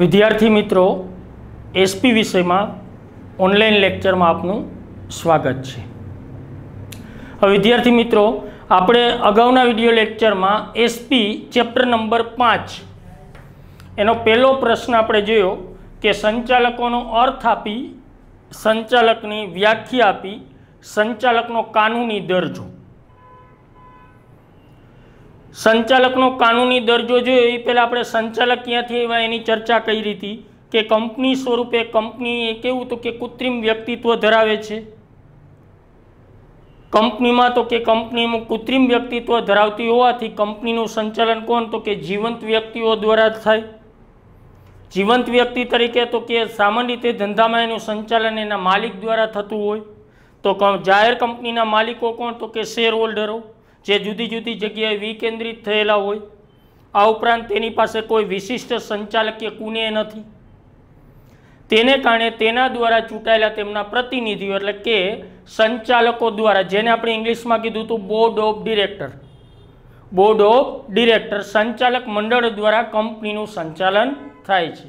વિદ્યાર્થી મિત્રો એસપી વિષયમાં ઓનલાઈન લેક્ચરમાં આપનું સ્વાગત છે હવે વિદ્યાર્થી મિત્રો આપણે અગાઉના વિડીયો લેક્ચરમાં એસપી ચેપ્ટર નંબર પાંચ એનો પહેલો પ્રશ્ન આપણે જોયો કે સંચાલકોનો અર્થ આપી સંચાલકની વ્યાખ્યા આપી સંચાલકનો કાનૂની દરજ્જો સંચાલકનો કાનૂની દરજ્જો જોયો એ પહેલાં આપણે સંચાલક ક્યાંથી એવા એની ચર્ચા કરી હતી કે કંપની સ્વરૂપે કંપની એ કેવું તો કે કૃત્રિમ વ્યક્તિત્વ ધરાવે છે કંપનીમાં તો કે કંપનીમાં કૃત્રિમ વ્યક્તિત્વ ધરાવતી હોવાથી કંપનીનું સંચાલન કોણ તો કે જીવંત વ્યક્તિઓ દ્વારા થાય જીવંત વ્યક્તિ તરીકે તો કે સામાન્ય રીતે ધંધામાં એનું સંચાલન એના માલિક દ્વારા થતું હોય તો જાહેર કંપનીના માલિકો કોણ તો કે શેર હોલ્ડરો જે જુદી જુદી જગ્યાએ વિકેન્દ્રિત થયેલા હોય આ ઉપરાંત તેની પાસે કોઈ વિશિષ્ટ સંચાલકીય કુને નથી તેને કારણે તેના દ્વારા ચૂંટાયેલા તેમના પ્રતિનિધિઓ એટલે કે સંચાલકો દ્વારા જેને આપણે ઇંગ્લિશમાં કીધું હતું board of director board of director સંચાલક મંડળ દ્વારા કંપનીનું સંચાલન થાય છે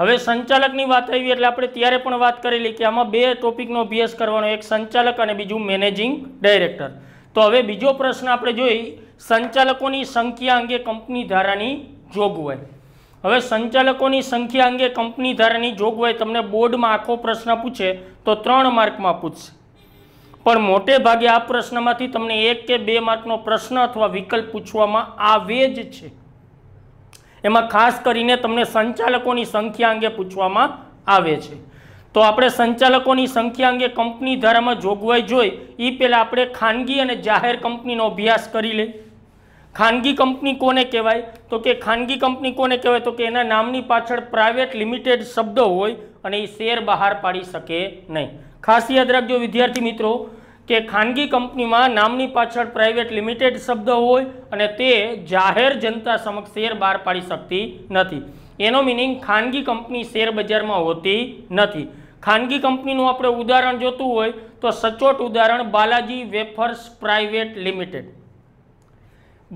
હવે સંચાલકની વાત આવી એટલે આપણે ત્યારે પણ વાત કરેલી કે આમાં બે ટોપિકનો અભ્યાસ કરવાનો એક સંચાલક અને બીજું મેનેજિંગ ડાયરેક્ટર તો હવે બીજો પ્રશ્ન આપણે જોઈએ સંચાલકોની સંખ્યા અંગે કંપની ધારાની જોગવાઈ હવે સંચાલકોની સંખ્યા અંગે કંપની ધારાની જોગવાઈ તમને બોર્ડમાં આખો પ્રશ્ન પૂછે તો ત્રણ માર્કમાં પૂછશે પણ મોટે ભાગે આ પ્રશ્નમાંથી તમને એક કે બે માર્કનો પ્રશ્ન અથવા વિકલ્પ પૂછવામાં આવે જ છે એમાં ખાસ કરીને તમને સંચાલકોની સંખ્યા અંગે પૂછવામાં આવે છે તો આપણે સંચાલકોની સંખ્યા અંગે કંપની ધારામાં જોગવાઈ જોઈ એ પહેલાં આપણે ખાનગી અને જાહેર કંપનીનો અભ્યાસ કરી લઈએ ખાનગી કંપની કોને કહેવાય તો કે ખાનગી કંપની કોને કહેવાય તો કે એના નામની પાછળ પ્રાઇવેટ લિમિટેડ શબ્દ હોય અને એ શેર બહાર પાડી શકે નહીં ખાસ યાદ રાખજો વિદ્યાર્થી મિત્રો કે ખાનગી કંપનીમાં નામની પાછળ પ્રાઇવેટ લિમિટેડ શબ્દ હોય અને તે જાહેર જનતા સમક્ષ શેર બહાર પાડી શકતી નથી એનો મિનિંગ ખાનગી કંપની શેર બજારમાં હોતી નથી ખાનગી કંપનીનું આપણે ઉદાહરણ જોતું હોય તો સચોટ ઉદાહરણ Balaji wafers private limited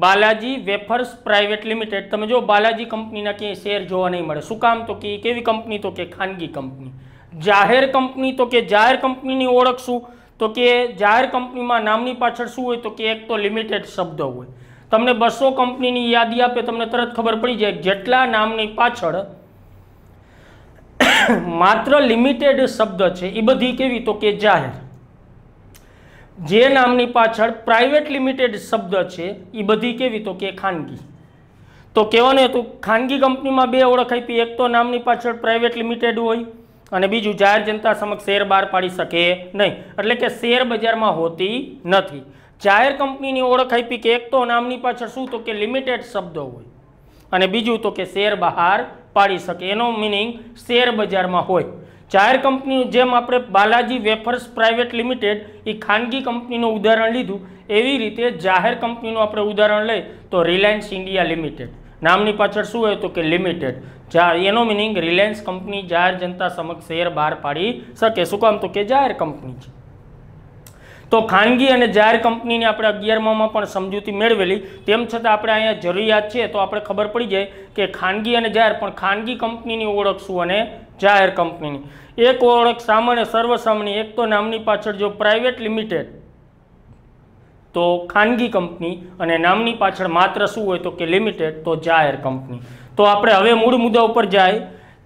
Balaji wafers private limited તમે જો બાલાજી કંપનીના ક્યાંય શેર જોવા નહીં મળે શું કામ તો કે કેવી કંપની તો કે ખાનગી કંપની જાહેર કંપની તો કે જાહેર કંપનીની ઓળખ શું તો કે જાહેર કંપનીમાં નામની પાછળ શું હોય તો કે એક તો લિમિટેડ શબ્દ હોય તમને બસો કંપનીની યાદી આપે તમને તરત ખબર પડી જાય જેટલા નામની પાછળ માત્ર લિમિટેડ શબ્દ છે એ બધી કેવી તો કે જાહેર જે નામની પાછળ પ્રાઇવેટ લિમિટેડ શબ્દ છે એ બધી કેવી તો કે ખાનગી તો કહેવાનું હતું ખાનગી કંપનીમાં બે ઓળખ આપી એક તો નામની પાછળ પ્રાઇવેટ લિમિટેડ હોય અને બીજું જાહેર જનતા સમક્ષ શેર બહાર પાડી શકે નહીં એટલે કે શેર બજારમાં હોતી નથી જાહેર કંપનીની ઓળખ આપી કે એક તો નામની પાછળ શું તો કે લિમિટેડ શબ્દ હોય અને બીજું તો કે શેર બહાર પાડી શકે એનો મિનિંગ શેર બજારમાં હોય જાહેર કંપની જેમ આપણે બાલાજી વેફર્સ પ્રાઇવેટ લિમિટેડ એ ખાનગી કંપનીનું ઉદાહરણ લીધું એવી રીતે જાહેર કંપનીનું આપણે ઉદાહરણ લઈએ તો રિલાયન્સ ઇન્ડિયા લિમિટેડ નામની પાછળ શું હોય તો કે લિમિટેડ જ્યાં એનો મિનિંગ રિલાયન્સ કંપની જાહેર જનતા સમક્ષ શેર બહાર પાડી શકે શું કામ તો કે જાહેર કંપની છે તો ખાનગી અને જાહેર કંપનીની આપણે અગિયારમાં પણ સમજૂતી મેળવેલી તેમ છતાં આપણે અહીંયા જરૂરિયાત છે તો આપણે ખબર પડી જાય કે ખાનગી અને જાહેર પણ ખાનગી કંપનીની ઓળખ શું અને જાહેર કંપનીની એક ઓળખ સામાન્ય સર્વસામાન્ય એક તો નામની પાછળ જો પ્રાઇવેટ લિમિટેડ તો ખાનગી કંપની અને નામની પાછળ માત્ર શું હોય તો કે લિમિટેડ તો જાહેર કંપની તો આપણે હવે મૂળ મુદ્દા ઉપર જાય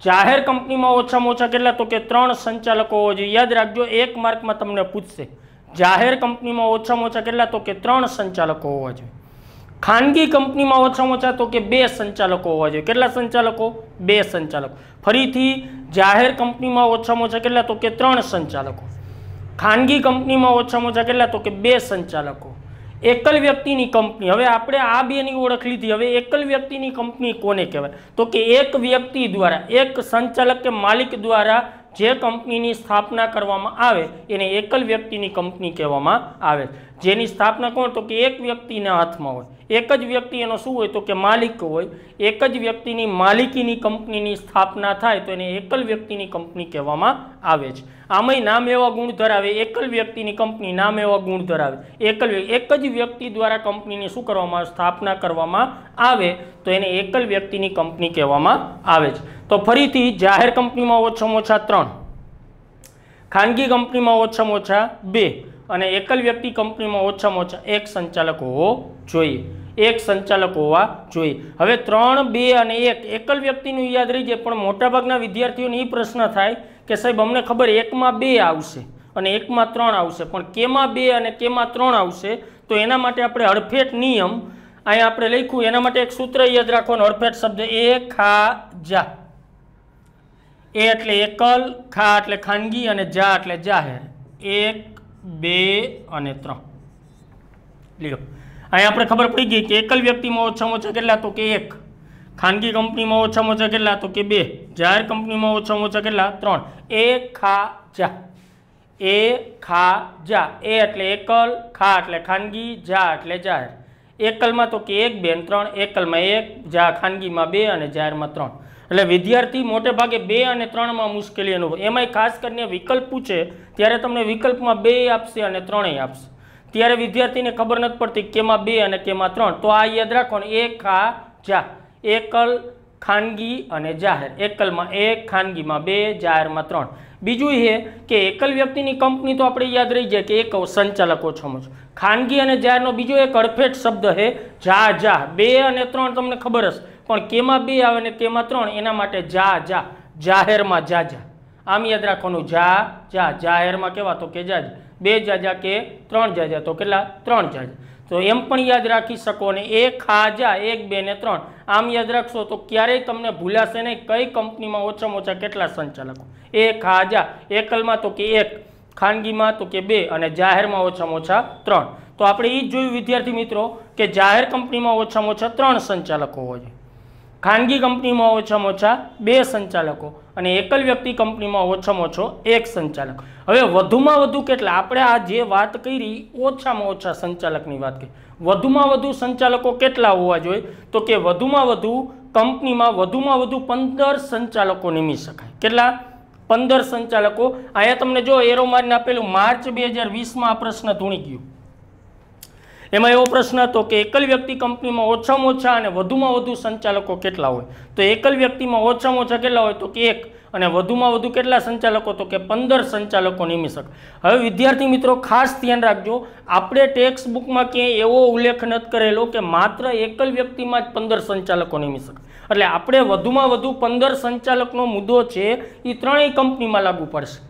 જાહેર કંપનીમાં ઓછામાં ઓછા કેટલા તો કે ત્રણ સંચાલકો હોવા જોઈએ યાદ રાખજો એક માર્કમાં તમને પૂછશે જાહેર કંપનીમાં ઓછામાં ઓછા કેટલા તો કે ત્રણ સંચાલકો હોવા જોઈએ ખાનગી કંપનીમાં ઓછામાં ઓછા તો કે બે સંચાલકો હોવા જોઈએ કેટલા સંચાલકો બે સંચાલકો ફરીથી જાહેર કંપનીમાં ઓછામાં ઓછા કેટલા તો કે ત્રણ સંચાલકો ખાનગી કંપનીમાં ઓછામાં ઓછા કેટલા તો કે બે સંચાલકો એકલ વ્યક્તિની કંપની હવે આપણે આ બેની ઓળખ લીધી હવે એકલ વ્યક્તિની કંપની કોને કહેવાય તો કે એક વ્યક્તિ દ્વારા એક સંચાલક કે માલિક દ્વારા જે કંપનીની સ્થાપના કરવામાં આવે એને એકલ વ્યક્તિની કંપની કહેવામાં આવે જેની સ્થાપના કોણ તો કે એક વ્યક્તિના હાથમાં હોય એક જ વ્યક્તિ એનો શું હોય તો કે માલિક હોય એક જ વ્યક્તિની માલિકીની કંપનીની સ્થાપના થાય તો એને એકલ વ્યક્તિની કંપની કહેવામાં આવે છે આમાંય નામ એવા ગુણ ધરાવે એકલ વ્યક્તિની કંપની નામ એવા ગુણ ધરાવે એકલ એક જ વ્યક્તિ દ્વારા કંપનીની શું કરવામાં સ્થાપના કરવામાં આવે તો એને એકલ વ્યક્તિની કંપની કહેવામાં આવે છે તો ફરીથી જાહેર કંપનીમાં ઓછામાં ઓછા ત્રણ ખાનગી કંપનીમાં ઓછામાં ઓછા બે અને એકલ વ્યક્તિ કંપનીમાં ઓછામાં ઓછા એક સંચાલક હોવો જોઈએ એક સંચાલક હોવા જોઈએ હવે ત્રણ બે અને એક એકલ વ્યક્તિનું યાદ રહી જાય પણ મોટાભાગના વિદ્યાર્થીઓને એ પ્રશ્ન થાય કે સાહેબ અમને ખબર એકમાં બે આવશે અને એકમાં ત્રણ આવશે પણ કેમાં બે અને કેમાં ત્રણ આવશે તો એના માટે આપણે હડફેટ નિયમ અહીંયા આપણે લખ્યું એના માટે એક સૂત્ર યાદ રાખવાનું હડફેટ શબ્દ એ ખા જા એ એટલે એકલ ખા એટલે ખાનગી અને જા એટલે જાહેર એક બે અને ત્રણ લ્યો અહીંયા આપણે ખબર પડી ગઈ કે એકલ વ્યક્તિમાં ઓછામાં ઓછા કેટલા તો કે એક ખાનગી કંપનીમાં ઓછામાં ઓછા કેટલા તો કે બે જાહેર કંપનીમાં ઓછામાં ઓછા કેટલા ત્રણ એ ખા જા એ ખા જા એ એટલે એકલ ખા એટલે ખાનગી જા એટલે જાહેર એકલમાં તો કે એક બે ત્રણ એકલમાં એક જા ખાનગીમાં બે અને જાહેરમાં ત્રણ એટલે વિદ્યાર્થી મોટે ભાગે બે અને ત્રણમાં મુશ્કેલી અનુભવ એમાંય ખાસ કરીને વિકલ્પ પૂછે ત્યારે તમને વિકલ્પમાં બે આપશે અને ત્રણેય આપશે ત્યારે વિદ્યાર્થીને ખબર નથી પડતી કેમાં બે અને કેમાં ત્રણ તો આ યાદ રાખો એ એક ખા જા એકલ ખાનગી અને જાહેર એકલમાં એક ખાનગીમાં બે જાહેરમાં ત્રણ બીજું એ કે એકલ વ્યક્તિની કંપની તો આપણે યાદ રહી જાય કે એક સંચાલકો સમજ ખાનગી અને જાહેરનો બીજો એક અડફેટ શબ્દ છે જા જા બે અને ત્રણ તમને ખબર હશે પણ કેમાં બે આવે ને કેમાં ત્રણ એના માટે જા જા જાહેરમાં જા જા આમ યાદ રાખવાનું જા જા જાહેરમાં કેવા તો કે જાજ બે જાજા કે ત્રણ જાજા તો કેટલા ત્રણ જાજા તો એમ પણ યાદ રાખી શકો ને એક ખાજા એક બે ને ત્રણ આમ યાદ રાખશો તો ક્યારેય તમને ભૂલાશે નહીં કઈ કંપનીમાં ઓછામાં ઓછા કેટલા સંચાલકો એક ખાજા એકલમાં તો કે એક ખાનગીમાં તો કે બે અને જાહેરમાં ઓછામાં ઓછા ત્રણ તો આપણે એ જ જોયું વિદ્યાર્થી મિત્રો કે જાહેર કંપનીમાં ઓછામાં ઓછા ત્રણ સંચાલકો હોય છે ખાનગી કંપનીમાં ઓછામાં ઓછા બે સંચાલકો અને એકલ વ્યક્તિ કંપનીમાં ઓછામાં ઓછો એક સંચાલક હવે વધુમાં વધુ કેટલા આપણે આ જે વાત કરી ઓછામાં ઓછા સંચાલકની વાત કરી વધુમાં વધુ સંચાલકો કેટલા હોવા જોઈએ તો કે વધુમાં વધુ કંપનીમાં વધુમાં વધુ પંદર સંચાલકો નિમી શકાય કેટલા પંદર સંચાલકો અહીંયા તમને જો એરો મારીને આપેલું માર્ચ બે હજાર વીસમાં આ પ્રશ્ન ધૂણી ગયું એમાં એવો પ્રશ્ન હતો કે એકલ વ્યક્તિ કંપનીમાં ઓછામાં ઓછા અને વધુમાં વધુ સંચાલકો કેટલા હોય તો એકલ વ્યક્તિમાં ઓછામાં ઓછા કેટલા હોય તો કે એક અને વધુમાં વધુ કેટલા સંચાલકો તો કે પંદર સંચાલકો નિમી શકે હવે વિદ્યાર્થી મિત્રો ખાસ ધ્યાન રાખજો આપણે ટેક્સ બુકમાં ક્યાંય એવો ઉલ્લેખ નથી કરેલો કે માત્ર એકલ વ્યક્તિમાં જ પંદર સંચાલકો નિમી શકે એટલે આપણે વધુમાં વધુ પંદર સંચાલકનો મુદ્દો છે એ ત્રણેય કંપનીમાં લાગુ પડશે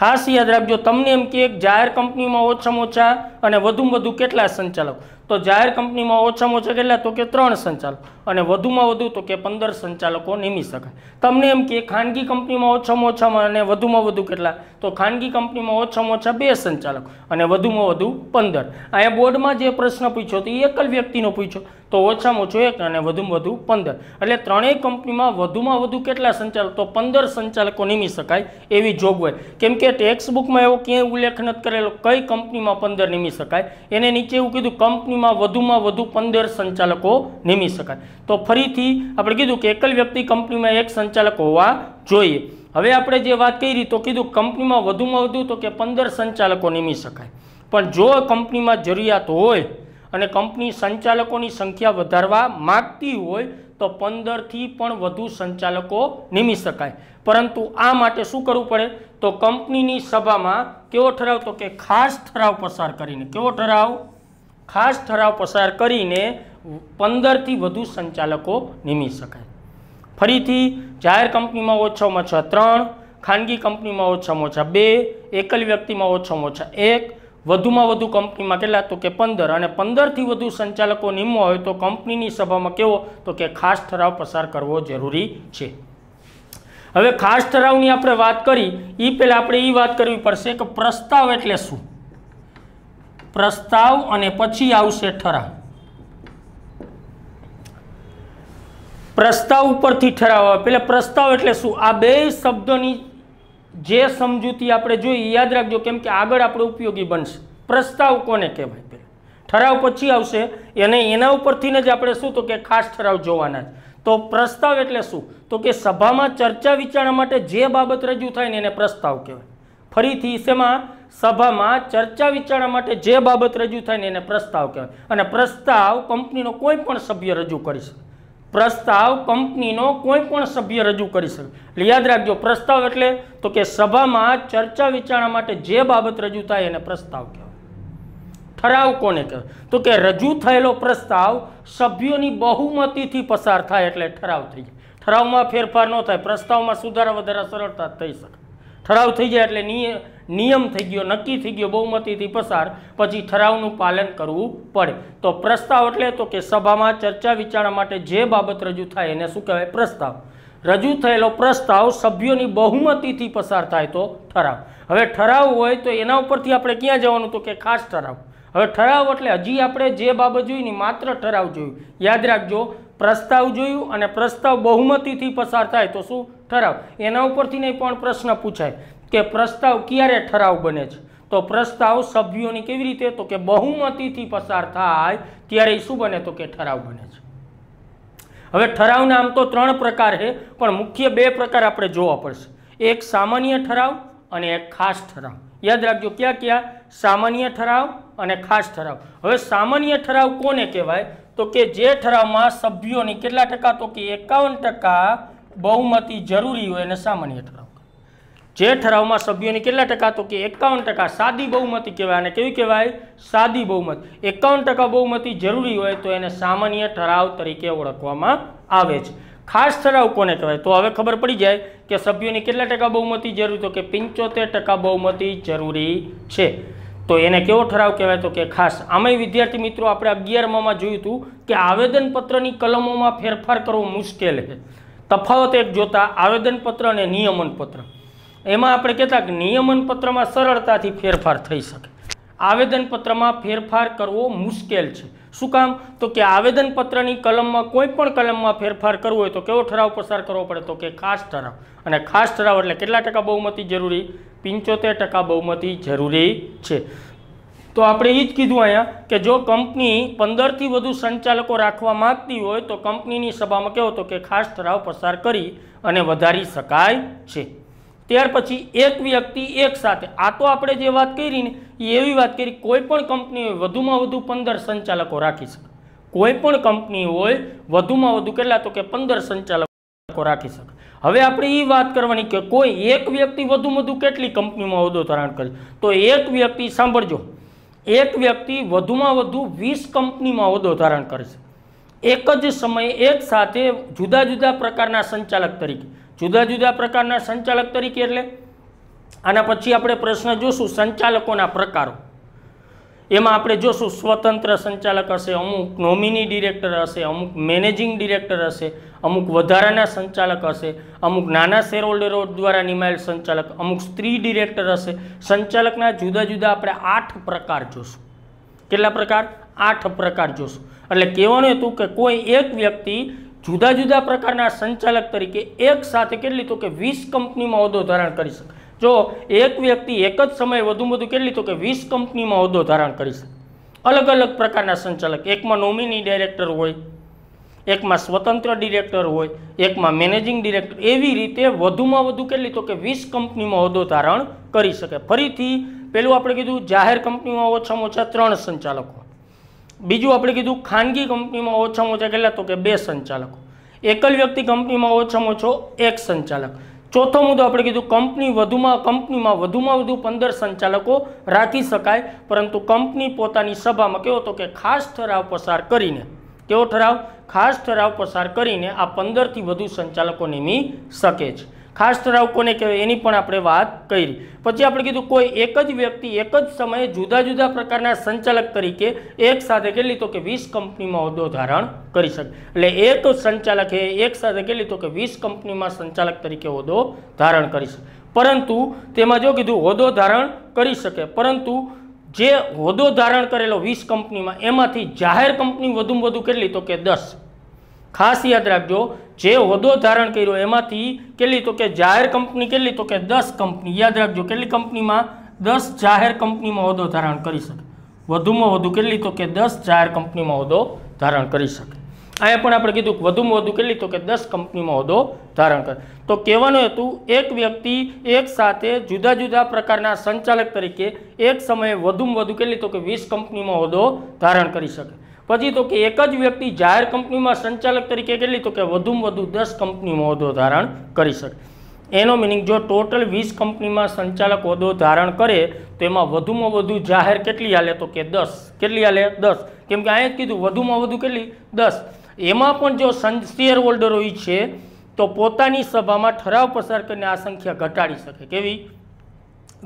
ખાસ યાદ રાખજો તમને એમ કે જાહેર કંપનીમાં ઓછામાં ઓછા અને વધુમાં વધુ કેટલા સંચાલક તો જાહેર કંપનીમાં ઓછામાં ઓછા કેટલા તો કે ત્રણ સંચાલક અને વધુમાં વધુ તો કે પંદર સંચાલકો નિમી શકાય તમને એમ કે ખાનગી કંપનીમાં ઓછામાં ઓછામાં અને વધુમાં વધુ કેટલા તો ખાનગી કંપનીમાં ઓછામાં ઓછા બે સંચાલક અને વધુમાં વધુ પંદર અહીંયા બોર્ડમાં જે પ્રશ્ન પૂછ્યો તો એ એકલ વ્યક્તિનો પૂછ્યો તો ઓછામાં ઓછું એક અને વધુમાં વધુ પંદર એટલે ત્રણેય કંપનીમાં વધુમાં વધુ કેટલા સંચાલક તો પંદર સંચાલકો નિમી શકાય એવી જોગવાઈ કેમ કે ટેક્સ બુકમાં એવો ક્યાંય ઉલ્લેખ નથી કરેલો કઈ કંપનીમાં પંદર નિમી શકાય એને નીચે એવું કીધું કંપનીમાં વધુમાં વધુ પંદર સંચાલકો નિમી શકાય તો ફરીથી આપણે કીધું કે એકલ વ્યક્તિ કંપનીમાં એક સંચાલક હોવા જોઈએ હવે આપણે જે વાત કરી તો કીધું કંપનીમાં વધુમાં વધુ તો કે પંદર સંચાલકો નિમી શકાય પણ જો કંપનીમાં જરૂરિયાત હોય અને કંપની સંચાલકોની સંખ્યા વધારવા માગતી હોય તો પંદરથી પણ વધુ સંચાલકો નિમી શકાય પરંતુ આ માટે શું કરવું પડે તો કંપનીની સભામાં કેવો ઠરાવ તો કે ખાસ ઠરાવ પસાર કરીને કેવો ઠરાવ ખાસ ઠરાવ પસાર કરીને પંદરથી વધુ સંચાલકો નીમી શકાય ફરીથી જાહેર કંપનીમાં ઓછામાં ઓછા ત્રણ ખાનગી કંપનીમાં ઓછામાં ઓછા બે એકલ વ્યક્તિમાં ઓછામાં ઓછા એક વધુમાં વધુ કંપનીમાં કેટલા તો કે પંદર અને પંદરથી વધુ સંચાલકો નિમવા હોય તો કંપનીની સભામાં કેવો તો કે ખાસ ઠરાવ પસાર કરવો જરૂરી છે હવે ખાસ ઠરાવની આપણે વાત કરી એ પહેલાં આપણે એ વાત કરવી પડશે કે પ્રસ્તાવ એટલે શું પ્રસ્તાવ અને પછી આવશે ઠરાવ પ્રસ્તાવ ઉપરથી ઠરાવ આવે પહેલાં પ્રસ્તાવ એટલે શું આ બે શબ્દોની જે સમજૂતી આપણે જોઈએ યાદ રાખજો કેમ કે આગળ આપણે ઉપયોગી બનશે પ્રસ્તાવ કોને કહેવાય પહેલાં ઠરાવ પછી આવશે અને એના ઉપરથીને જ આપણે શું તો કે ખાસ ઠરાવ જોવાના છે તો પ્રસ્તાવ એટલે શું તો કે સભામાં ચર્ચા વિચારણા માટે જે બાબત રજૂ થાય ને એને પ્રસ્તાવ કહેવાય ફરીથી શેમાં સભામાં ચર્ચા વિચારણા માટે જે બાબત રજૂ થાય ને એને પ્રસ્તાવ કહેવાય અને પ્રસ્તાવ કંપનીનો કોઈ પણ સભ્ય રજૂ કરી શકે પ્રસ્તાવ કંપનીનો કોઈ પણ સભ્ય રજૂ કરી શકે એટલે યાદ રાખજો પ્રસ્તાવ એટલે તો કે સભામાં ચર્ચા વિચારણા માટે જે બાબત રજૂ થાય એને પ્રસ્તાવ કહેવાય ઠરાવ કોને કહેવાય તો કે રજૂ થયેલો પ્રસ્તાવ સભ્યોની બહુમતીથી પસાર થાય એટલે ઠરાવ થઈ જાય ઠરાવમાં ફેરફાર ન થાય પ્રસ્તાવમાં સુધારા વધારા સરળતા થઈ શકે ઠરાવ થઈ જાય એટલે નિયમ નિયમ થઈ ગયો નક્કી થઈ ગયો બહુમતીથી પસાર પછી ઠરાવનું પાલન કરવું પડે તો પ્રસ્તાવ એટલે તો કે સભામાં ચર્ચા વિચારણા માટે જે બાબત રજૂ થાય એને શું કહેવાય પ્રસ્તાવ રજૂ થયેલો પ્રસ્તાવ સભ્યોની બહુમતીથી પસાર થાય તો ઠરાવ હવે ઠરાવ હોય તો એના ઉપરથી આપણે ક્યાં જવાનું તો કે ખાસ ઠરાવ હવે ઠરાવ એટલે હજી આપણે જે બાબત જોઈ ને માત્ર ઠરાવ જોયું યાદ રાખજો પ્રસ્તાવ જોયું અને પ્રસ્તાવ બહુમતીથી પસાર થાય તો શું ઠરાવ એના ઉપરથી નહીં પણ પ્રશ્ન પૂછાય કે પ્રસ્તાવ ક્યારે ઠરાવ બને છે તો પ્રસ્તાવ સભ્યોની કેવી રીતે તો કે બહુમતીથી પસાર થાય ત્યારે શું બને તો કે ઠરાવ બને છે હવે ઠરાવના આમ તો ત્રણ પ્રકાર છે પણ મુખ્ય બે પ્રકાર આપણે જોવા પડશે એક સામાન્ય ઠરાવ અને એક ખાસ ઠરાવ યાદ રાખજો ક્યાં ક્યાં સામાન્ય ઠરાવ અને ખાસ ઠરાવ હવે સામાન્ય ઠરાવ કોને કહેવાય તો કે જે ઠરાવમાં સભ્યોની કેટલા ટકા તો કે એકાવન ટકા બહુમતી જરૂરી હોય અને સામાન્ય ઠરાવ જે ઠરાવમાં સભ્યોની કેટલા ટકા તો કે એકાવન ટકા સાદી બહુમતી કહેવાય અને કેવી કહેવાય સાદી બહુમત એકાવન ટકા બહુમતી જરૂરી હોય તો એને સામાન્ય ઠરાવ તરીકે ઓળખવામાં આવે છે ખાસ ઠરાવ કોને કહેવાય તો હવે ખબર પડી જાય કે સભ્યોની કેટલા ટકા બહુમતી જરૂરી તો કે પંચોતેર ટકા બહુમતી જરૂરી છે તો એને કેવો ઠરાવ કહેવાય તો કે ખાસ આમાંય વિદ્યાર્થી મિત્રો આપણે અગિયારમાં જોયું હતું કે આવેદનપત્રની કલમોમાં ફેરફાર કરવો મુશ્કેલ છે તફાવત એક જોતા આવેદનપત્ર અને નિયમનપત્ર એમાં આપણે કહેતા કે નિયમનપત્રમાં સરળતાથી ફેરફાર થઈ શકે આવેદનપત્રમાં ફેરફાર કરવો મુશ્કેલ છે શું કામ તો કે આવેદનપત્રની કલમમાં કોઈ પણ કલમમાં ફેરફાર કરવો હોય તો કેવો ઠરાવ પસાર કરવો પડે તો કે ખાસ ઠરાવ અને ખાસ ઠરાવ એટલે કેટલા ટકા બહુમતી જરૂરી પંચોતેર ટકા બહુમતી જરૂરી છે તો આપણે એ જ કીધું અહીંયા કે જો કંપની પંદરથી વધુ સંચાલકો રાખવા માગતી હોય તો કંપનીની સભામાં કેવો તો કે ખાસ ઠરાવ પસાર કરી અને વધારી શકાય છે ત્યાર પછી એક વ્યક્તિ એક સાથે આ તો આપણે જે વાત કરી ને એવી વાત કરી કોઈપણ કંપની હોય વધુમાં વધુ પંદર સંચાલકો રાખી શકે કોઈ પણ કંપની હોય વધુમાં વધુ કેટલા તો કે પંદર સંચાલકો રાખી શકે હવે આપણે એ વાત કરવાની કે કોઈ એક વ્યક્તિ વધુમાં વધુ કેટલી કંપનીમાં હોદ્દો ધારણ કરે તો એક વ્યક્તિ સાંભળજો એક વ્યક્તિ વધુમાં વધુ વીસ કંપનીમાં હોદ્દો ધારણ કરે છે એક જ સમયે એક સાથે જુદા જુદા પ્રકારના સંચાલક તરીકે જુદા જુદા પ્રકારના સંચાલક તરીકે એટલે આના પછી આપણે પ્રશ્ન જોશું સંચાલકોના પ્રકારો એમાં આપણે જોશું સ્વતંત્ર સંચાલક હશે અમુક નોમિની ડિરેક્ટર હશે અમુક મેનેજિંગ ડિરેક્ટર હશે અમુક વધારાના સંચાલક હશે અમુક નાના શેરહોલ્ડરો દ્વારા નિમાયેલ સંચાલક અમુક સ્ત્રી ડિરેક્ટર હશે સંચાલકના જુદા જુદા આપણે આઠ પ્રકાર જોશું કેટલા પ્રકાર આઠ પ્રકાર જોશું એટલે કહેવાનું હતું કે કોઈ એક વ્યક્તિ જુદા જુદા પ્રકારના સંચાલક તરીકે એક સાથે કેટલી તો કે વીસ કંપનીમાં હોદ્દો ધારણ કરી શકે જો એક વ્યક્તિ એક જ સમયે વધુ વધુ કેટલી તો કે વીસ કંપનીમાં હોદ્દો ધારણ કરી શકે અલગ અલગ પ્રકારના સંચાલક એકમાં નોમિની ડાયરેક્ટર હોય એકમાં સ્વતંત્ર ડિરેક્ટર હોય એકમાં મેનેજિંગ ડિરેક્ટર એવી રીતે વધુમાં વધુ કેટલી તો કે વીસ કંપનીમાં હોદ્દો ધારણ કરી શકે ફરીથી પેલું આપણે કીધું જાહેર કંપનીમાં ઓછામાં ઓછા ત્રણ સંચાલકો બીજું આપણે કીધું ખાનગી કંપનીમાં ઓછામાં ઓછા કેટલા તો કે બે સંચાલકો એકલ વ્યક્તિ કંપનીમાં ઓછામાં ઓછો એક સંચાલક ચોથો મુદ્દો આપણે કીધું કંપની વધુમાં કંપનીમાં વધુમાં વધુ પંદર સંચાલકો રાખી શકાય પરંતુ કંપની પોતાની સભામાં કેવો તો કે ખાસ ઠરાવ પસાર કરીને કેવો ઠરાવ ખાસ ઠરાવ પસાર કરીને આ પંદરથી વધુ સંચાલકો નિમી શકે છે ખાસ ઠરાવ કોને કહેવાય એની પણ આપણે વાત કરી પછી આપણે કીધું કોઈ એક જ વ્યક્તિ એક જ સમયે જુદા જુદા પ્રકારના સંચાલક તરીકે એક સાથે કેટલી તો કે વીસ કંપનીમાં હોદ્દો ધારણ કરી શકે એટલે એક સંચાલક એ એક સાથે કેટલી તો કે વીસ કંપનીમાં સંચાલક તરીકે હોદ્દો ધારણ કરી શકે પરંતુ તેમાં જો કીધું હોદ્દો ધારણ કરી શકે પરંતુ જે હોદ્દો ધારણ કરેલો વીસ કંપનીમાં એમાંથી જાહેર કંપની વધુમાં વધુ કેટલી તો કે દસ ખાસ યાદ રાખજો જે હોદ્દો ધારણ કર્યો એમાંથી કેટલી તો કે જાહેર કંપની કેટલી તો કે દસ કંપની યાદ રાખજો કેટલી કંપનીમાં દસ જાહેર કંપનીમાં હોદ્દો ધારણ કરી શકે વધુમાં વધુ કેટલી તો કે દસ જાહેર કંપનીમાં હોદ્દો ધારણ કરી શકે અહીંયા પણ આપણે કીધું વધુમાં વધુ કેટલી તો કે દસ કંપનીમાં હોદ્દો ધારણ કરે તો કહેવાનું હતું એક વ્યક્તિ એક સાથે જુદા જુદા પ્રકારના સંચાલક તરીકે એક સમયે વધુમાં વધુ કેટલી તો કે વીસ કંપનીમાં હોદ્દો ધારણ કરી શકે પછી તો કે એક જ વ્યક્તિ જાહેર કંપનીમાં સંચાલક તરીકે કેટલી તો કે વધુમાં વધુ દસ કંપનીમાં હોદ્દો ધારણ કરી શકે એનો મિનિંગ જો ટોટલ વીસ કંપનીમાં સંચાલક હોદ્દો ધારણ કરે તો એમાં વધુમાં વધુ જાહેર કેટલી હાલે તો કે દસ કેટલી હાલે દસ કેમ કે અહીંયા કીધું વધુમાં વધુ કેટલી દસ એમાં પણ જો શેર હોલ્ડર હોય છે તો પોતાની સભામાં ઠરાવ પસાર કરીને આ સંખ્યા ઘટાડી શકે કેવી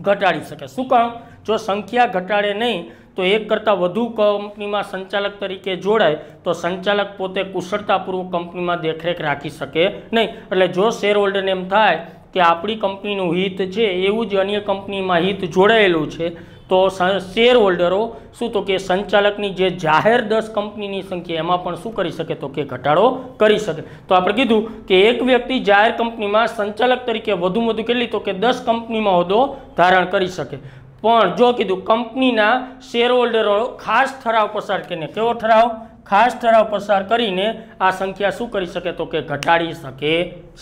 ઘટાડી શકે શું કહું જો સંખ્યા ઘટાડે નહીં તો એક કરતાં વધુ કંપનીમાં સંચાલક તરીકે જોડાય તો સંચાલક પોતે કુશળતાપૂર્વક કંપનીમાં દેખરેખ રાખી શકે નહીં એટલે જો શેર હોલ્ડરને એમ થાય કે આપણી કંપનીનું હિત છે એવું જ અન્ય કંપનીમાં હિત જોડાયેલું છે તો શેર હોલ્ડરો શું તો કે સંચાલકની જે જાહેર દસ કંપનીની સંખ્યા એમાં પણ શું કરી શકે તો કે ઘટાડો કરી શકે તો આપણે કીધું કે એક વ્યક્તિ જાહેર કંપનીમાં સંચાલક તરીકે વધુમાં વધુ કેટલી તો કે દસ કંપનીમાં હોદ્દો ધારણ કરી શકે પણ જો કીધું કંપનીના શેર હોલ્ડરો ખાસ ઠરાવ પસાર કરીને કેવો ઠરાવ ખાસ ઠરાવ પસાર કરીને આ સંખ્યા શું કરી શકે તો કે ઘટાડી શકે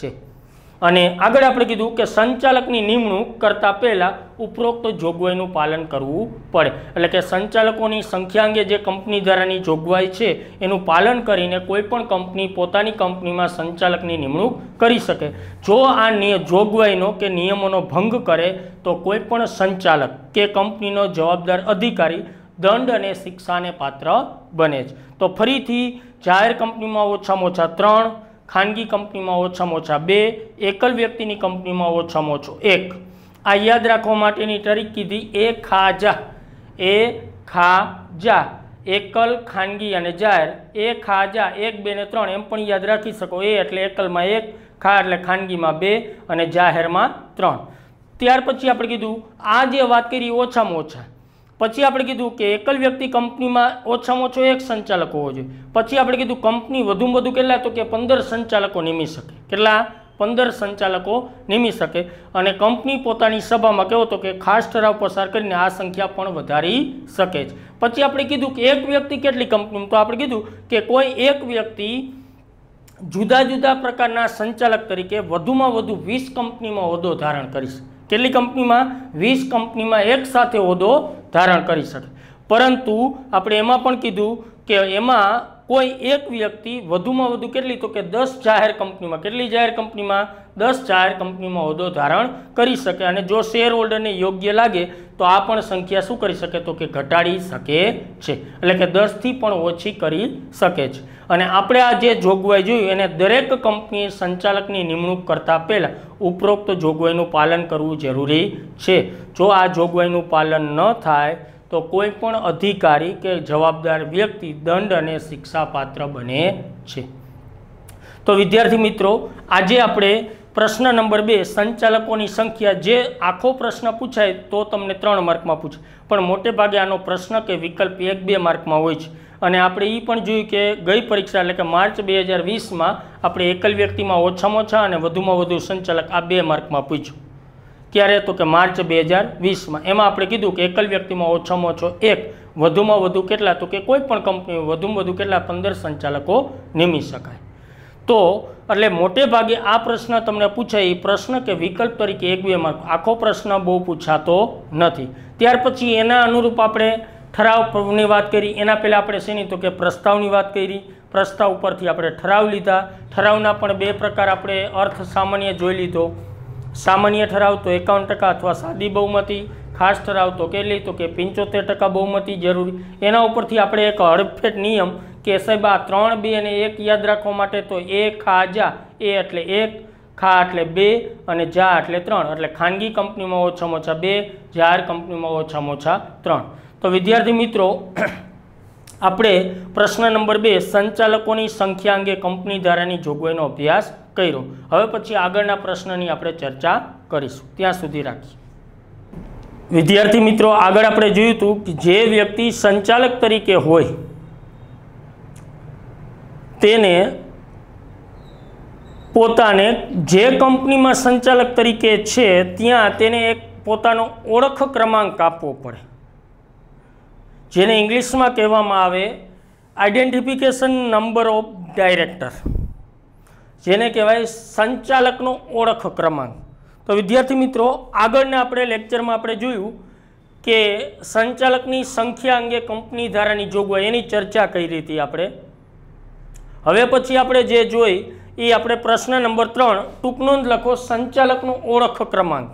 છે અને આગળ આપણે કીધું કે સંચાલકની નિમણૂક કરતાં પહેલાં ઉપરોક્ત જોગવાઈનું પાલન કરવું પડે એટલે કે સંચાલકોની સંખ્યા અંગે જે કંપની દ્વારાની જોગવાઈ છે એનું પાલન કરીને કોઈપણ કંપની પોતાની કંપનીમાં સંચાલકની નિમણૂક કરી શકે જો આ જોગવાઈનો કે નિયમોનો ભંગ કરે તો કોઈપણ સંચાલક કે કંપનીનો જવાબદાર અધિકારી દંડ અને શિક્ષાને પાત્ર બને છે તો ફરીથી જાહેર કંપનીમાં ઓછામાં ઓછા ત્રણ ખાનગી કંપનીમાં ઓછામાં ઓછા બે એકલ વ્યક્તિની કંપનીમાં ઓછામાં ઓછો એક આ યાદ રાખવા માટેની તારીખ કીધી એ ખાજા એ ખા ખાજા એકલ ખાનગી અને જાહેર એ ખાજા એક બે ને ત્રણ એમ પણ યાદ રાખી શકો એ એટલે એકલમાં એક ખા એટલે ખાનગીમાં બે અને જાહેરમાં ત્રણ ત્યાર પછી આપણે કીધું આ જે વાત કરી ઓછામાં ઓછા પછી આપણે કીધું કે એકલ વ્યક્તિ કંપનીમાં ઓછામાં ઓછો એક સંચાલક હોવો જોઈએ પછી આપણે કીધું કંપની વધુમાં વધુ કેટલા તો કે પંદર સંચાલકો નિમી શકે કેટલા પંદર સંચાલકો નિમી શકે અને કંપની પોતાની સભામાં કહેવો તો કે ખાસ ઠરાવ પસાર કરીને આ સંખ્યા પણ વધારી શકે છે પછી આપણે કીધું કે એક વ્યક્તિ કેટલી કંપની તો આપણે કીધું કે કોઈ એક વ્યક્તિ જુદા જુદા પ્રકારના સંચાલક તરીકે વધુમાં વધુ વીસ કંપનીમાં હોદ્દો ધારણ કરી શકે કેટલી કંપનીમાં વીસ કંપનીમાં એકસાથે હોદ્દો ધારણ કરી શકે પરંતુ આપણે એમાં પણ કીધું કે એમાં કોઈ એક વ્યક્તિ વધુમાં વધુ કેટલી તો કે દસ જાહેર કંપનીમાં કેટલી જાહેર કંપનીમાં દસ જાહેર કંપનીમાં હોદ્દો ધારણ કરી શકે અને જો શેર હોલ્ડરને યોગ્ય લાગે તો આ પણ સંખ્યા શું કરી શકે તો કે ઘટાડી શકે છે એટલે કે દસથી પણ ઓછી કરી શકે છે અને આપણે આ જે જોગવાઈ જોયું એને દરેક કંપની સંચાલકની નિમણૂક કરતાં પહેલાં ઉપરોક્ત જોગવાઈનું પાલન કરવું જરૂરી છે જો આ જોગવાઈનું પાલન ન થાય તો કોઈ પણ અધિકારી કે જવાબદાર વ્યક્તિ દંડ અને શિક્ષાપાત્ર બને છે તો વિદ્યાર્થી મિત્રો આજે આપણે પ્રશ્ન નંબર બે સંચાલકોની સંખ્યા જે આખો પ્રશ્ન પૂછાય તો તમને ત્રણ માર્કમાં પૂછે પણ મોટે ભાગે આનો પ્રશ્ન કે વિકલ્પ એક બે માર્કમાં હોય છે અને આપણે એ પણ જોયું કે ગઈ પરીક્ષા એટલે કે માર્ચ બે હજાર વીસમાં આપણે એકલ વ્યક્તિમાં ઓછામાં ઓછા અને વધુમાં વધુ સંચાલક આ બે માર્કમાં પૂછ્યું ક્યારે તો કે માર્ચ બે હજાર વીસમાં એમાં આપણે કીધું કે એકલ વ્યક્તિમાં ઓછામાં ઓછો એક વધુમાં વધુ કેટલા તો કે કોઈ પણ કંપની વધુમાં વધુ કેટલા પંદર સંચાલકો નિમી શકાય તો એટલે મોટે ભાગે આ પ્રશ્ન તમને પૂછાય એ પ્રશ્ન કે વિકલ્પ તરીકે એક બે માર્ક આખો પ્રશ્ન બહુ પૂછાતો નથી ત્યાર પછી એના અનુરૂપ આપણે ઠરાવની વાત કરી એના પહેલાં આપણે શેની તો કે પ્રસ્તાવની વાત કરી પ્રસ્તાવ ઉપરથી આપણે ઠરાવ લીધા ઠરાવના પણ બે પ્રકાર આપણે અર્થ સામાન્ય જોઈ લીધો સામાન્ય ઠરાવ તો એકાવન ટકા અથવા સાદી બહુમતી ખાસ ઠરાવ તો કેટલી તો કે પંચોતેર ટકા બહુમતી જરૂરી એના ઉપરથી આપણે એક હડફેટ નિયમ કે સાહેબ આ ત્રણ બે અને એક યાદ રાખવા માટે તો એ ખા જા એ એટલે એક ખા એટલે બે અને જા એટલે ત્રણ એટલે ખાનગી કંપનીમાં ઓછામાં ઓછા બે જાહેર કંપનીમાં ઓછામાં ઓછા ત્રણ તો વિદ્યાર્થી મિત્રો આપણે પ્રશ્ન નંબર બે સંચાલકોની સંખ્યા અંગે કંપની ધારાની જોગવાઈનો અભ્યાસ કર્યો હવે પછી આગળના પ્રશ્નની આપણે ચર્ચા કરીશું ત્યાં સુધી રાખીએ વિદ્યાર્થી મિત્રો આગળ આપણે જોયું હતું કે જે વ્યક્તિ સંચાલક તરીકે હોય તેને પોતાને જે કંપનીમાં સંચાલક તરીકે છે ત્યાં તેને એક પોતાનો ઓળખ ક્રમાંક આપવો પડે જેને ઇંગ્લિશમાં કહેવામાં આવે આઇડેન્ટિફિકેશન નંબર ઓફ ડાયરેક્ટર જેને કહેવાય સંચાલકનો ઓળખ ક્રમાંક તો વિદ્યાર્થી મિત્રો આગળના આપણે લેક્ચરમાં આપણે જોયું કે સંચાલકની સંખ્યા અંગે કંપની ધારાની જોગવાઈ એની ચર્ચા કરી હતી આપણે હવે પછી આપણે જે જોઈ એ આપણે પ્રશ્ન નંબર ત્રણ ટૂંક નોંધ લખો સંચાલકનો ઓળખ ક્રમાંક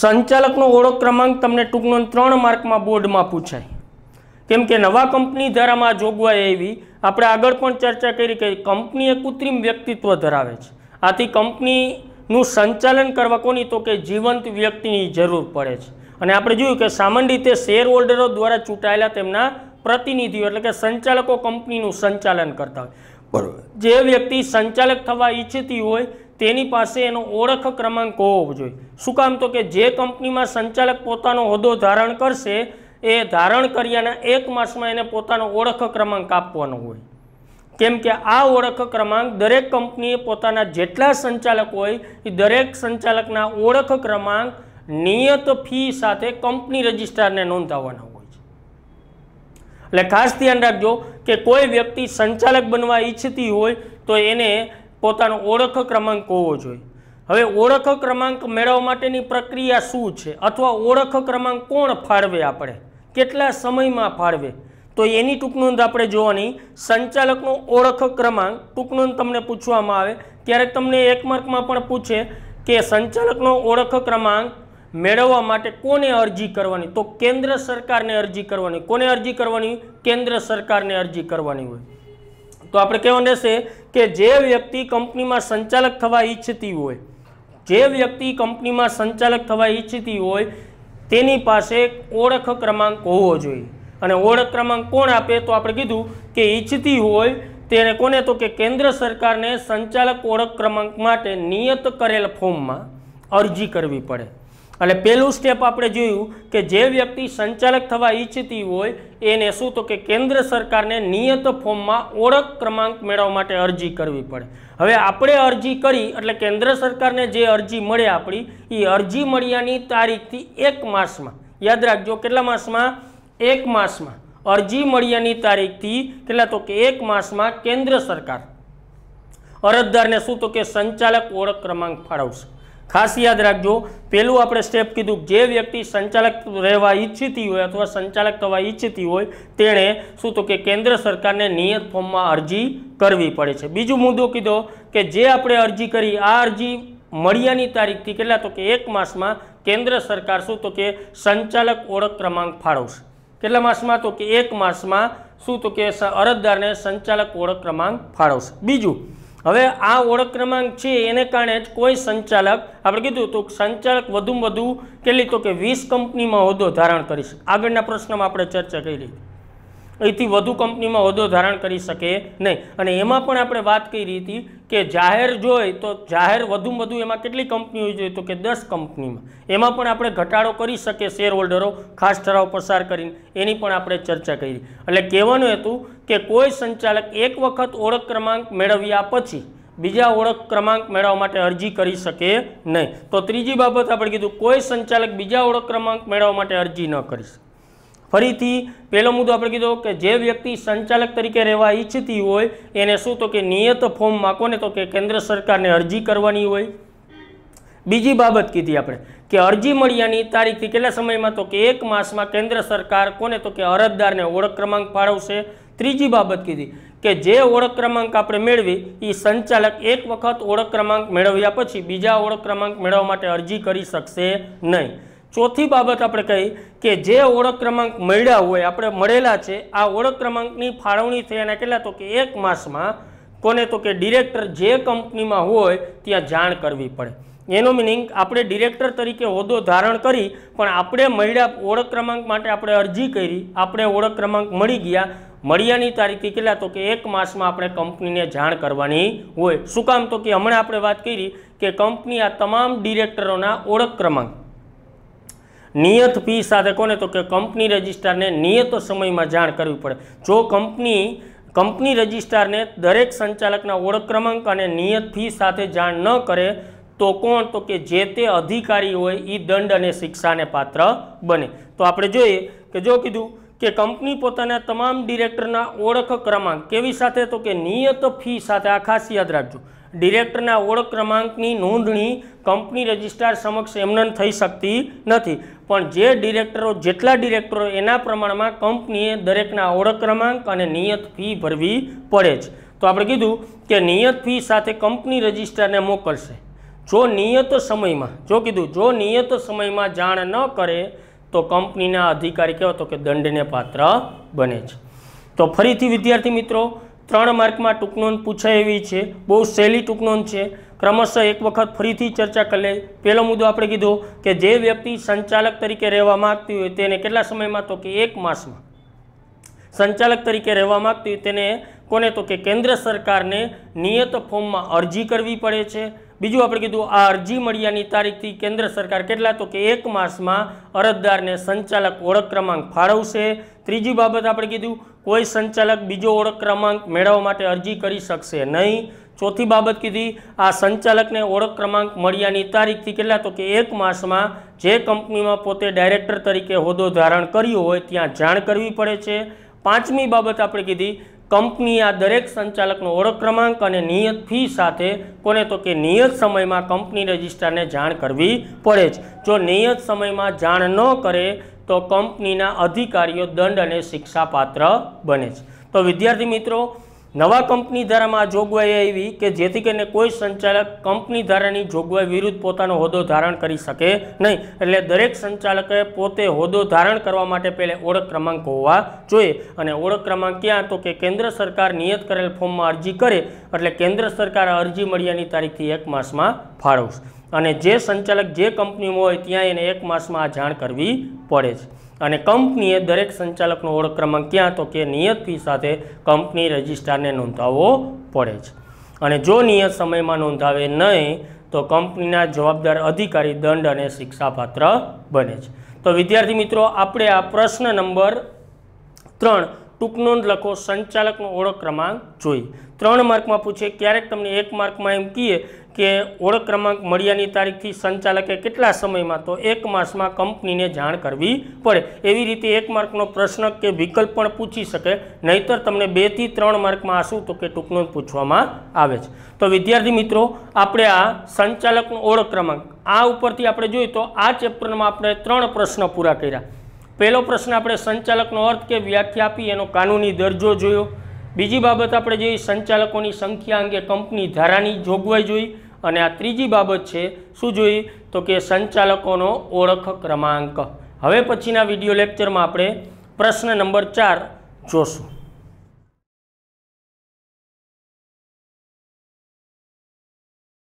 સંચાલકનો ઓળખ ક્રમાંક તમને ટૂંકનો ત્રણ માર્કમાં બોર્ડમાં પૂછાય કેમ કે નવા કંપની ધારામાં જોગવાઈ એવી આપણે આગળ પણ ચર્ચા કરી કે કંપની એ કૃત્રિમ વ્યક્તિત્વ ધરાવે છે આથી કંપનીનું સંચાલન કરવા કોની તો કે જીવંત વ્યક્તિની જરૂર પડે છે અને આપણે જોયું કે સામાન્ય રીતે શેર હોલ્ડરો દ્વારા ચૂંટાયેલા તેમના પ્રતિનિધિઓ એટલે કે સંચાલકો કંપનીનું સંચાલન કરતા હોય બરાબર જે વ્યક્તિ સંચાલક થવા ઈચ્છતી હોય તેની પાસે એનો ઓળખ ક્રમાંક હોવો જોઈએ શું કામ તો કે જે કંપનીમાં સંચાલક પોતાનો હોદ્દો ધારણ કરશે એ ધારણ કર્યાના એક માસમાં એને પોતાનો ઓળખ ક્રમાંક આપવાનો હોય કેમ કે આ ઓળખ ક્રમાંક દરેક કંપનીએ પોતાના જેટલા સંચાલક હોય એ દરેક સંચાલકના ઓળખ ક્રમાંક નિયત ફી સાથે કંપની રજિસ્ટ્રારને નોંધાવવાના હોય છે એટલે ખાસ ધ્યાન રાખજો કે કોઈ વ્યક્તિ સંચાલક બનવા ઈચ્છતી હોય તો એને પોતાનો ઓળખ ક્રમાંક હોવો જોઈએ હવે ઓળખ ક્રમાંક મેળવવા માટેની પ્રક્રિયા શું છે અથવા ઓળખ ક્રમાંક કોણ ફાળવે આપણે કેટલા સમયમાં ફાળવે તો એની ટૂંક આપણે જોવાની સંચાલકનો ઓળખ ક્રમાંક ટૂંક તમને પૂછવામાં આવે ક્યારેક તમને એક માર્કમાં પણ પૂછે કે સંચાલકનો ઓળખ ક્રમાંક મેળવવા માટે કોને અરજી કરવાની તો કેન્દ્ર સરકારને અરજી કરવાની કોને અરજી કરવાની કેન્દ્ર સરકારને અરજી કરવાની હોય તો આપણે કહેવાનું રહેશે કે જે વ્યક્તિ કંપનીમાં સંચાલક થવા ઈચ્છતી હોય જે વ્યક્તિ કંપનીમાં સંચાલક થવા ઈચ્છતી હોય તેની પાસે ઓળખ ક્રમાંક હોવો જોઈએ અને ઓળખ ક્રમાંક કોણ આપે તો આપણે કીધું કે ઈચ્છતી હોય તેને કોને તો કે કેન્દ્ર સરકારને સંચાલક ઓળખ ક્રમાંક માટે નિયત કરેલ ફોર્મમાં અરજી કરવી પડે એટલે પહેલું સ્ટેપ આપણે જોયું કે જે વ્યક્તિ સંચાલક થવા ઈચ્છતી હોય એને શું તો કે કેન્દ્ર સરકારને નિયત ફોર્મમાં ઓળખ ક્રમાંક મેળવવા માટે અરજી કરવી પડે હવે આપણે અરજી કરી એટલે કેન્દ્ર સરકારને જે અરજી મળે આપણી એ અરજી મળ્યાની તારીખથી એક માસમાં યાદ રાખજો કેટલા માસમાં એક માસમાં અરજી મળ્યાની તારીખથી કેટલા તો કે એક માસમાં કેન્દ્ર સરકાર અરજદારને શું તો કે સંચાલક ઓળખ ક્રમાંક ફાળવશે ખાસ યાદ રાખજો પહેલું આપણે સ્ટેપ કીધું જે વ્યક્તિ સંચાલક રહેવા ઈચ્છતી હોય અથવા સંચાલક થવા ઈચ્છતી હોય તેણે શું તો કે કેન્દ્ર સરકારને નિયત ફોર્મમાં અરજી કરવી પડે છે બીજું મુદ્દો કીધો કે જે આપણે અરજી કરી આ અરજી મળ્યાની તારીખથી કેટલા તો કે એક માસમાં કેન્દ્ર સરકાર શું તો કે સંચાલક ઓળખ ક્રમાંક ફાળવશે કેટલા માસમાં તો કે એક માસમાં શું તો કે અરજદારને સંચાલક ઓળખ ક્રમાંક ફાળવશે બીજું હવે આ ઓળખ ક્રમાંક છે એને કારણે જ કોઈ સંચાલક આપણે કીધું તો સંચાલક વધુમાં વધુ કેટલી તો કે વીસ કંપનીમાં હોદ્દો ધારણ કરી શકે આગળના પ્રશ્નમાં આપણે ચર્ચા કરી અહીંથી વધુ કંપનીમાં હોદ્દો ધારણ કરી શકે નહીં અને એમાં પણ આપણે વાત કરી હતી કે જાહેર જોઈ તો જાહેર વધુમાં વધુ એમાં કેટલી કંપનીઓ જોઈએ તો કે દસ કંપનીમાં એમાં પણ આપણે ઘટાડો કરી શકીએ શેર હોલ્ડરો ખાસ ઠરાવ પસાર કરીને એની પણ આપણે ચર્ચા કરી એટલે કહેવાનું હતું કે કોઈ સંચાલક એક વખત ઓળખ ક્રમાંક મેળવ્યા પછી બીજા ઓળખ ક્રમાંક મેળવવા માટે અરજી કરી શકે નહીં તો ત્રીજી બાબત આપણે કીધું કોઈ સંચાલક બીજા ઓળખ ક્રમાંક મેળવવા માટે અરજી ન કરી શકે ફરીથી પહેલો મુદ્દો આપણે કીધો કે જે વ્યક્તિ સંચાલક તરીકે રહેવા ઈચ્છતી હોય એને શું તો કે નિયત ફોર્મમાં કોને તો કે કેન્દ્ર સરકારને અરજી કરવાની હોય બીજી બાબત કીધી આપણે કે અરજી મળ્યાની તારીખથી કેટલા સમયમાં તો કે એક માસમાં કેન્દ્ર સરકાર કોને તો કે અરજદારને ઓળખ ક્રમાંક ફાળવશે ત્રીજી બાબત કીધી કે જે ઓળખ ક્રમાંક આપણે મેળવી એ સંચાલક એક વખત ઓળખ ક્રમાંક મેળવ્યા પછી બીજા ઓળખ ક્રમાંક મેળવવા માટે અરજી કરી શકશે નહીં ચોથી બાબત આપણે કહી કે જે ઓળખ ક્રમાંક મળ્યા હોય આપણે મળેલા છે આ ઓળખ ક્રમાંકની ફાળવણી થઈ અને કેટલા તો કે એક માસમાં કોને તો કે ડિરેક્ટર જે કંપનીમાં હોય ત્યાં જાણ કરવી પડે એનો મિનિંગ આપણે ડિરેક્ટર તરીકે હોદ્દો ધારણ કરી પણ આપણે મળ્યા ઓળખ ક્રમાંક માટે આપણે અરજી કરી આપણે ઓળખ ક્રમાંક મળી ગયા મળ્યાની તારીખે કેટલા તો કે એક માસમાં આપણે કંપનીને જાણ કરવાની હોય શું કામ તો કે હમણાં આપણે વાત કરી કે કંપની આ તમામ ડિરેક્ટરોના ઓળખ ક્રમાંક નિયત ફી સાથે કોને તો કે કંપની રજિસ્ટ્રારને નિયત સમયમાં જાણ કરવી પડે જો કંપની કંપની રજિસ્ટ્રારને દરેક સંચાલકના ઓળખ ક્રમાંક અને નિયત ફી સાથે જાણ ન કરે તો કોણ તો કે જે તે અધિકારી હોય એ દંડ અને શિક્ષાને પાત્ર બને તો આપણે જોઈએ કે જો કીધું કે કંપની પોતાના તમામ ડિરેક્ટરના ઓળખ ક્રમાંક કેવી સાથે તો કે નિયત ફી સાથે આ ખાસ યાદ રાખજો ડિરેક્ટરના ઓળખ ક્રમાંકની નોંધણી કંપની રજિસ્ટ્રાર સમક્ષ એમને થઈ શકતી નથી પણ જે ડિરેક્ટરો જેટલા ડિરેક્ટરો એના પ્રમાણમાં કંપનીએ દરેકના ઓળખ ક્રમાંક અને નિયત ફી ભરવી પડે છે તો આપણે કીધું કે નિયત ફી સાથે કંપની રજિસ્ટ્રારને મોકલશે જો નિયત સમયમાં જો કીધું જો નિયત સમયમાં જાણ ન કરે તો કંપનીના અધિકારી કહેવાતો કે દંડને પાત્ર બને છે તો ફરીથી વિદ્યાર્થી મિત્રો ત્રણ માર્કમાં ટૂંકનોંધ પૂછાય એવી છે બહુ સહેલી ટૂંકનોંધ છે ક્રમશઃ એક વખત ફરીથી ચર્ચા કરી લે પહેલો મુદ્દો આપણે કીધો કે જે વ્યક્તિ સંચાલક તરીકે રહેવા માગતી હોય તેને કેટલા સમયમાં તો કે એક માસમાં સંચાલક તરીકે રહેવા માગતી હોય તેને કોને તો કે કેન્દ્ર સરકારને નિયત ફોર્મમાં અરજી કરવી પડે છે બીજું આપણે કીધું આ અરજી મળ્યાની તારીખથી કેન્દ્ર સરકાર કેટલા તો કે એક માસમાં અરજદારને સંચાલક ઓળખ ક્રમાંક ફાળવશે ત્રીજી બાબત આપણે કીધું કોઈ સંચાલક બીજો ઓળખ ક્રમાંક મેળવવા માટે અરજી કરી શકશે નહીં ચોથી બાબત કીધી આ સંચાલકને ઓળખ ક્રમાંક મળ્યાની તારીખથી કેટલા તો કે એક માસમાં જે કંપનીમાં પોતે ડાયરેક્ટર તરીકે હોદ્દો ધારણ કર્યો હોય ત્યાં જાણ કરવી પડે છે પાંચમી બાબત આપણે કીધી કંપની આ દરેક સંચાલકનો ઓળખ ક્રમાંક અને નિયત ફી સાથે કોને તો કે નિયત સમયમાં કંપની રજિસ્ટરને જાણ કરવી પડે છે જો નિયત સમયમાં જાણ ન કરે તો કંપનીના અધિકારીઓ દંડ અને શિક્ષાપાત્ર બને છે તો વિદ્યાર્થી મિત્રો નવા કંપની ધારામાં જોગવાઈ આવી કે જેથી કરીને કોઈ સંચાલક કંપની ધારાની જોગવાઈ વિરુદ્ધ પોતાનો હોદ્દો ધારણ કરી શકે નહીં એટલે દરેક સંચાલકે પોતે હોદ્દો ધારણ કરવા માટે પહેલે ઓળખ ક્રમાંક હોવા જોઈએ અને ઓળખ ક્રમાંક ક્યાં તો કે કેન્દ્ર સરકાર નિયત કરેલ ફોર્મમાં અરજી કરે એટલે કેન્દ્ર સરકાર અરજી મળ્યાની તારીખથી એક માસમાં ફાળવશે અને જે સંચાલક જે કંપનીમાં હોય ત્યાં એને એક માસમાં આ જાણ કરવી પડે છે અને કંપનીએ દરેક સંચાલકનો ઓળખ ક્રમાંક ક્યાં તો કે નિયત ફી સાથે કંપની રજિસ્ટ્રારને નોંધાવવો પડે છે અને જો નિયત સમયમાં નોંધાવે નહીં તો કંપનીના જવાબદાર અધિકારી દંડ અને શિક્ષાપાત્ર બને છે તો વિદ્યાર્થી મિત્રો આપણે આ પ્રશ્ન નંબર ત્રણ ટૂંક નોંધ લખો સંચાલકનો ઓળખ ક્રમાંક જોઈએ ત્રણ માર્કમાં પૂછે ક્યારેક તમને એક માર્કમાં એમ કહીએ કે ઓળખ ક્રમાંક મળ્યાની તારીખથી સંચાલકે કેટલા સમયમાં તો એક માસમાં કંપનીને જાણ કરવી પડે એવી રીતે એક માર્કનો પ્રશ્ન કે વિકલ્પ પણ પૂછી શકે નહીતર તમને બેથી ત્રણ માર્કમાં આશું તો કે ટૂંકનો પૂછવામાં આવે છે તો વિદ્યાર્થી મિત્રો આપણે આ સંચાલકનો ઓળખ ક્રમાંક આ ઉપરથી આપણે જોઈએ તો આ ચેપ્ટરમાં આપણે ત્રણ પ્રશ્ન પૂરા કર્યા પહેલો પ્રશ્ન આપણે સંચાલકનો અર્થ કે વ્યાખ્યા આપી એનો કાનૂની દરજ્જો જોયો બીજી બાબત આપણે જોઈ સંચાલકોની સંખ્યા અંગે કંપની ધારાની જોગવાઈ જોઈ અને આ ત્રીજી બાબત છે શું જોઈ તો કે સંચાલકોનો ઓળખ ક્રમાંક હવે પછીના વિડીયો લેક્ચરમાં આપણે પ્રશ્ન નંબર ચાર જોશું